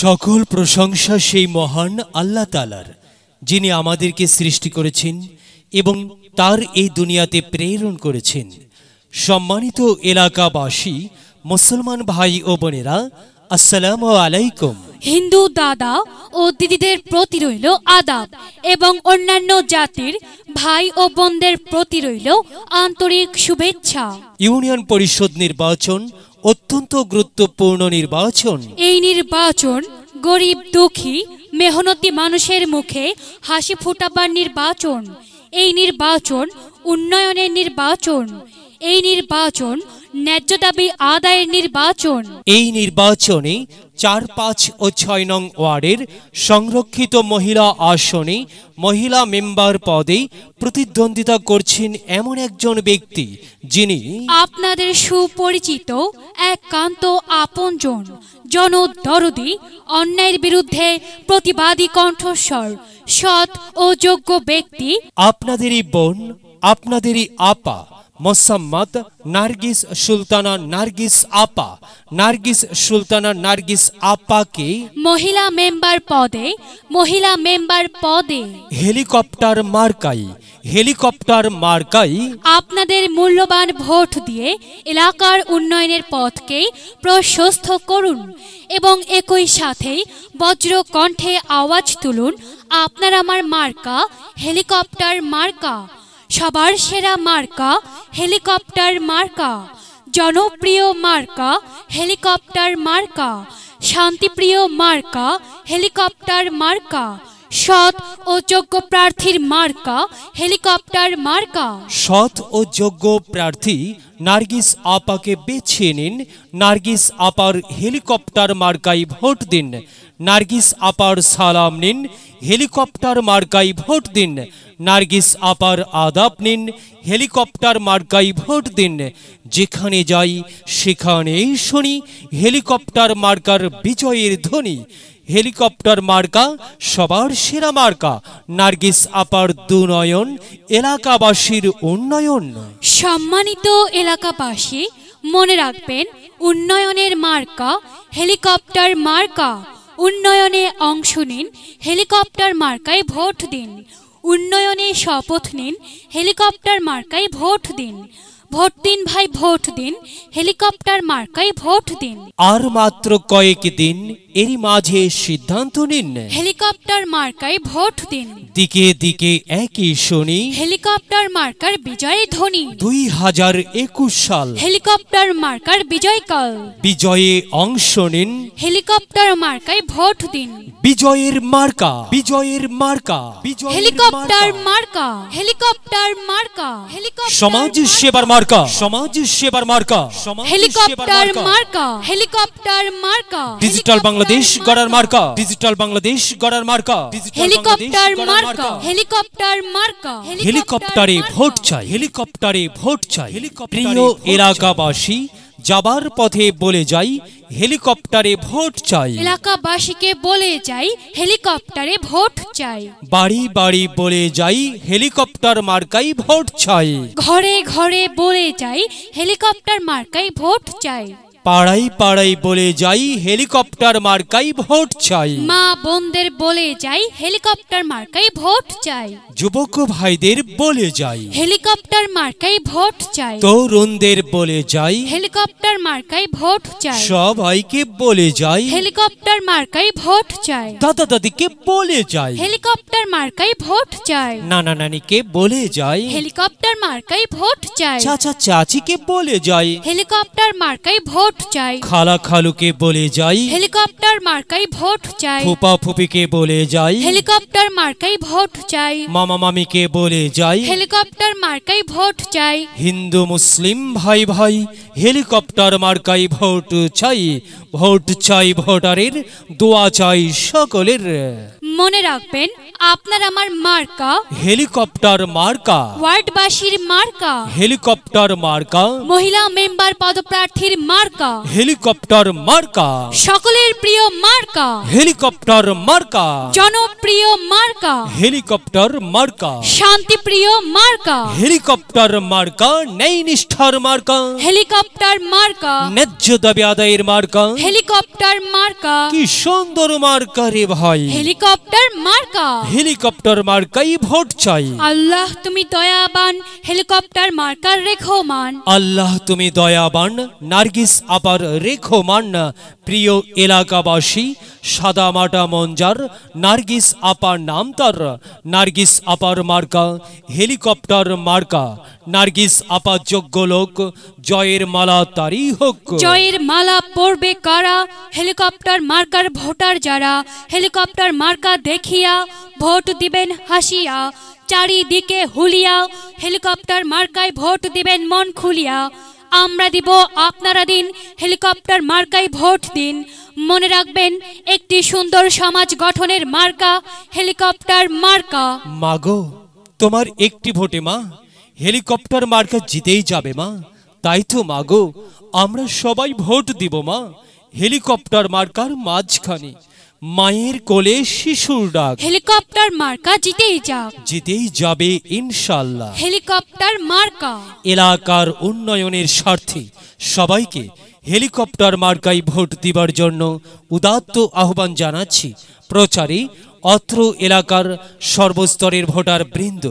সকল প্রশংসা সেই মহান আল্লাহ তালার যিনি আমাদেরকে সৃষ্টি করেছেন এবং তার এই দুনিয়াতে প্রেরণ করেছেন সম্মানিত এলাকাবাসী মুসলমান ভাই ও বোনেরা আসসালাম আলাইকুম হিন্দু দাদা ও দিদিদের প্রতি রইল আদাব এবং অন্যান্য জাতির ভাই ও বোনদের প্রতি রইল আন্তরিক শুভেচ্ছা ইউনিয়ন পরিষদ নির্বাচন অত্যন্ত গুরুত্বপূর্ণ নির্বাচন এই নির্বাচন গরিব দুঃখী মেহনতি মানুষের মুখে হাসি ফুটাবার নির্বাচন এই নির্বাচন উন্নয়নের নির্বাচন এই নির্বাচন ন্যায্য দাবি আদায়ের নির্বাচন এই নির্বাচনে চার পাঁচ ও ছয় নং ওয়ার্ডের সংরক্ষিত মহিলা আসনে মহিলা মেম্বার পদে প্রতিদ্বন্দ্বিতা করছেন এমন একজন ব্যক্তি যিনি আপনাদের সুপরিচিত একান্ত আপনজন জনদরদি অন্যায়ের বিরুদ্ধে প্রতিবাদী কণ্ঠস্বর সৎ ও যোগ্য ব্যক্তি আপনাদেরই বোন আপনাদেরই আপা মোসাম্মদ নার্গিস সুলতানা নার্গিস আপা নার্গিস সুলতানা নার্গিস আপাকে মহিলা মেম্বার পদে মহিলা মেম্বার পদে হেলিকপ্টার মার্কাই হেলিকপ্টার মার্কাই আপনাদের মূল্যবান ভোট দিয়ে এলাকার উন্নয়নের পথকে প্রশস্ত করুন এবং একই সাথেই বজ্র কণ্ঠে আওয়াজ তুলুন আপনার আমার মার্কা হেলিকপ্টার মার্কা সবার সেরা মার্কা হেলিকপ্টার মার্কা জনপ্রিয় মার্কা হেলিকপ্টার মার্কা শান্তিপ্রিয় মার্কা হেলিকপ্টার মার্কা সৎ ও যোগ্য প্রার্থীর মার্কা হেলিকপ্টার মার্কা সৎ ও যোগ্য প্রার্থী নার্গিস আপাকে বেছে নিন নার্গিস আপার হেলিকপ্টার মার্কাই ভোট দিন নার্গিস আপার সালাম নিন হেলিকপ্টার মার্কাই ভোট দিন নার্গিস আপার আদাব নিন হেলিকপ্টার মার্কাই ভোট দিন যেখানে যাই সেখানেই শুনি হেলিকপ্টার মার্কার বিজয়ের ধ্বনি হেলিকপ্টার মার্কা সবার সেরা মার্কা নার্গিস আপার দুনয়ন এলাকাবাসীর উন্নয়ন সম্মানিত এলাকাবাসী মনে রাখবেন উন্নয়নের মার্কা হেলিকপ্টার মার্কা উন্নয়নে অংশ নিন হেলিকপ্টার মার্কায় ভোট দিন উন্নয়নে শপথ নিন হেলিকপ্টার মার্কায় ভোট দিন ভোট দিন ভাই ভোট দিন হেলিকপ্টার মার্কায় ভোট দিন আর মাত্র কয়েক দিন এরই মাঝে সিদ্ধান্ত নিন হেলিকপ্টার মার্কায় ভোট দিন দিকে দিকে একই শনি হেলিকপ্টার মার্কার বিজয় ধ্বনি দুই হাজার একুশ সাল হেলিকপ্টার মার্কার বিজয় কাল বিজয়ে অংশ নিন হেলিকপ্টার মার্কায় ভোট দিন বিজয়ের মার্কা বিজয়ের মার্কা বিজয় হেলিকপ্টার মার্কা হেলিকপ্টার মার্কা হেলিকপ্টার সমাজ সেবার মার্কা সমাজ সেবার মার্কা হেলিকপ্টার মার্কা হেলিকপ্টার মার্কা ডিজিটাল বাংলাদেশ গড়ার মার্কা ডিজিটাল বাংলাদেশ গড়ার মার্কা হেলিকপ্টার মার্কা মার্কা হেলিকপ্টার মার্কা হেলিকপ্টারে ভোট চাই হেলিকপ্টারে ভোট চাই প্রিয় এলাকাবাসী যাবার পথে বলে যাই হেলিকপ্টারে ভোট চাই এলাকাবাসীকে বলে যাই হেলিকপ্টারে ভোট চাই বাড়ি বাড়ি বলে যাই হেলিকপ্টার মার্কাই ভোট চাই ঘরে ঘরে বলে যাই হেলিকপ্টার মার্কাই ভোট চাই পাড়াই পাড়াই বলে যাই হেলিকপ্টার মার্কাই ভোট চাই মা বোনদের বলে যাই হেলিকপ্টার মার্কাই ভোট চাই যুবক ভাইদের বলে যাই হেলিকপ্টার মার্কাই ভোট চাই তরুণদের বলে যাই হেলিকপ্টার মার্কাই ভোট চাই সবাইকে বলে যাই হেলিকপ্টার মার্কাই ভোট চাই দাদা দাদিকে বলে যাই হেলিকপ্টার মার্কাই ভোট চাই নানা নানিকে বলে যাই হেলিকপ্টার মার্কাই ভোট চাই চাচা চাচিকে বলে যাই হেলিকপ্টার মার্কাই ভোট ভোট চাই খালা খালুকে বলে যাই হেলিকপ্টার মার্কাই ভোট চাই ফুপা ফুপিকে বলে যাই হেলিকপ্টার মার্কাই ভোট চাই মামা মামিকে বলে যাই হেলিকপ্টার মার্কাই ভোট চাই হিন্দু মুসলিম ভাই ভাই হেলিকপ্টার মার্কাই ভোট চাই ভোট চাই ভোটারের দোয়া চাই সকলের মনে রাখবেন আপনার আমার মার্কা হেলিকপ্টার মার্কা ওয়ার্ডবাসীর মার্কা হেলিকপ্টার মার্কা মহিলা মেম্বার পদপ্রার্থীর মার্কা হেলিকপ্টার মার্কা সকলের প্রিয় মার্কা হেলিকপ্টার মার্কা জনপ্রিয় মার্কা হেলিকপ্টার মার্কা শান্তিপ্রিয় মার্কা হেলিকপ্টার মার্কা নেই নিষ্ঠার মার্কা হেলিকপ্টার মার্কা ন্যায্য দাবি আদায়ের মার্কা হেলিকপ্টার মার্কা কি সুন্দর মার্কা রে ভাই হেলিকপ্টার মার্কা হেলিকপ্টার মার্কাই ভোট চাই আল্লাহ তুমি দয়াবান হেলিকপ্টার মার্কার রেখো মান আল্লাহ তুমি দয়াবান নার্গিস আবার রেখো মান প্রিয় এলাকাবাসী সাদামাটা মঞ্জার নার্গিস আপার নাম তার নার্গিস আপার মার্কা হেলিকপ্টার মার্কা নার্গিস আপার যোগ্য লোক জয়ের মালা তারই হোক জয়ের মালা পড়বে কারা হেলিকপ্টার মার্কার ভোটার যারা হেলিকপ্টার মার্কা দেখিয়া ভোট দিবেন হাসিয়া চারিদিকে হুলিয়া হেলিকপ্টার মার্কায় ভোট দিবেন মন খুলিয়া আমরা দিব আপনারা দিন হেলিকপ্টার মার্কায় ভোট দিন মনে রাখবেন একটি সুন্দর সমাজ গঠনের মার্কা হেলিকপ্টার মার্কা মাগো তোমার একটি ভোটে মা হেলিকপ্টার মার্কা জিতেই যাবে মা তাই তো মাগো আমরা সবাই ভোট দিব মা হেলিকপ্টার মার্কার মাঝখানে মায়ের কোলে শিশুর ডাক হেলিকপ্টার মার্কা জিতেই যাক জিতেই যাবে ইনশাল্লাহ হেলিকপ্টার মার্কা এলাকার উন্নয়নের স্বার্থে সবাইকে হেলিকপ্টার মার্কায় ভোট দিবার জন্য উদাত্ত আহ্বান জানাচ্ছি প্রচারে অত্র এলাকার সর্বস্তরের ভোটার বৃন্দ